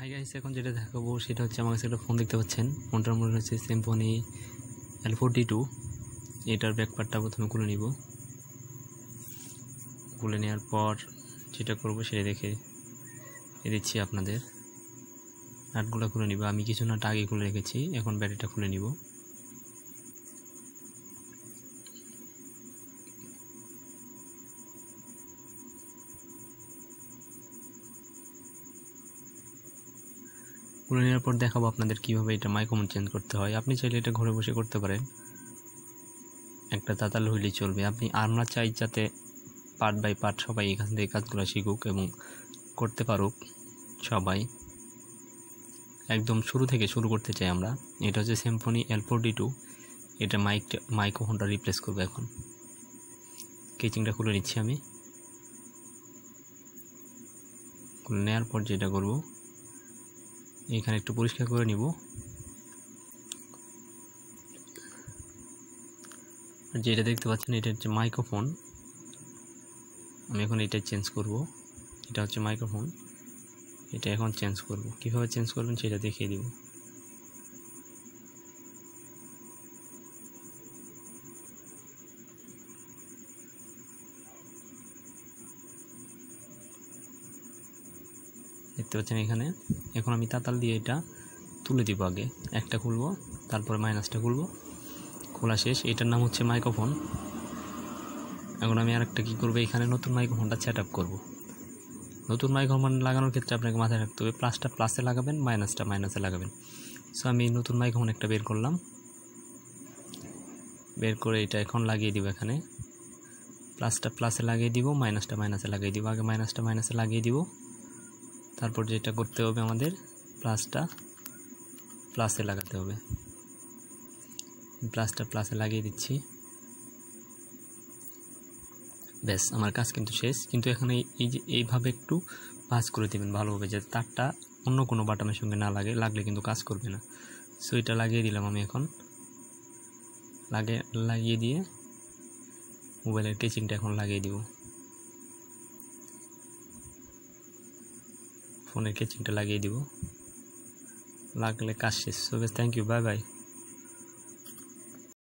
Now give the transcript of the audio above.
hi guys এখন যেটা দেখাবো সেটা হচ্ছে আমার কাছে একটা ফোন দেখতে পাচ্ছেন ফোনটার মধ্যে হচ্ছে সিম্ফনি এল ফোরটি টু এটার ব্যাকপারটা প্রথমে খুলে নিব খুলে নেওয়ার পর যেটা করব সেটা দেখে দিচ্ছি আপনাদের নাটগুলো খুলে নিব আমি কিছু নাট আগে খুলে রেখেছি এখন ব্যাটারিটা খুলে নিব করে নেওয়ার পর দেখাবো আপনাদের কীভাবে এটা মাইক্রোফোন চেঞ্জ করতে হয় আপনি চাইলে এটা ঘরে বসে করতে পারেন একটা দাতাল হইলেই চলবে আপনি আমরা চাই যাতে পার্ট বাই পার্ট সবাই এখান থেকে কাজগুলো শিখুক এবং করতে পারুক সবাই একদম শুরু থেকে শুরু করতে চাই আমরা এটা হচ্ছে সিম্ফনি এল ডি টু এটা মাইকটা মাইক্রোফোনটা রিপ্লেস করবে এখন কেচিংটা খুলে নিচ্ছি আমি খুলে নেওয়ার পর যেটা করবো এখানে একটু পরিষ্কার করে নিব যেটা দেখতে পাচ্ছেন এটা হচ্ছে মাইক্রোফোন আমি এখন এটা চেঞ্জ করব এটা হচ্ছে মাইক্রোফোন এটা এখন চেঞ্জ করব কিভাবে চেঞ্জ করবেন সেটা দেখিয়ে দিব দেখতে পাচ্ছেন এখানে এখন আমি তাতাল দিয়ে এটা তুলে দিব আগে একটা খুলব তারপরে মাইনাসটা খুলব খোলা শেষ এটার নাম হচ্ছে মাইক্রোফোন এখন আমি আর একটা কী করবো এখানে নতুন মাইক্রোফোনটা সেট আপ করবো নতুন মাইক্রোফোন লাগানোর ক্ষেত্রে আপনাকে মাথায় রাখতে হবে প্লাসটা প্লাসে লাগাবেন মাইনাসটা মাইনাসে লাগাবেন সো আমি নতুন মাইক্রোফোন একটা বের করলাম বের করে এটা এখন লাগিয়ে দিব এখানে প্লাসটা প্লাসে লাগিয়ে দিব মাইনাসটা মাইনাসে লাগিয়ে দিব আগে মাইনাসটা মাইনাসে লাগিয়ে দিব তারপর যেটা করতে হবে আমাদের প্লাসটা প্লাসে লাগাতে হবে প্লাসটা প্লাসে লাগিয়ে দিচ্ছি ব্যাস আমার কাজ কিন্তু শেষ কিন্তু এখানে এই যে এইভাবে একটু পাস করে দেবেন ভালোভাবে যাতে তারটা অন্য কোনো বাটামের সঙ্গে না লাগে লাগলে কিন্তু কাজ করবে না সো এটা লাগিয়ে দিলাম আমি এখন লাগে লাগিয়ে দিয়ে মোবাইলের কেচিংটা এখন লাগিয়ে দিব ফোনের কেচিংটা লাগিয়ে দিব লাগলে কাজ শেষ so thank you bye by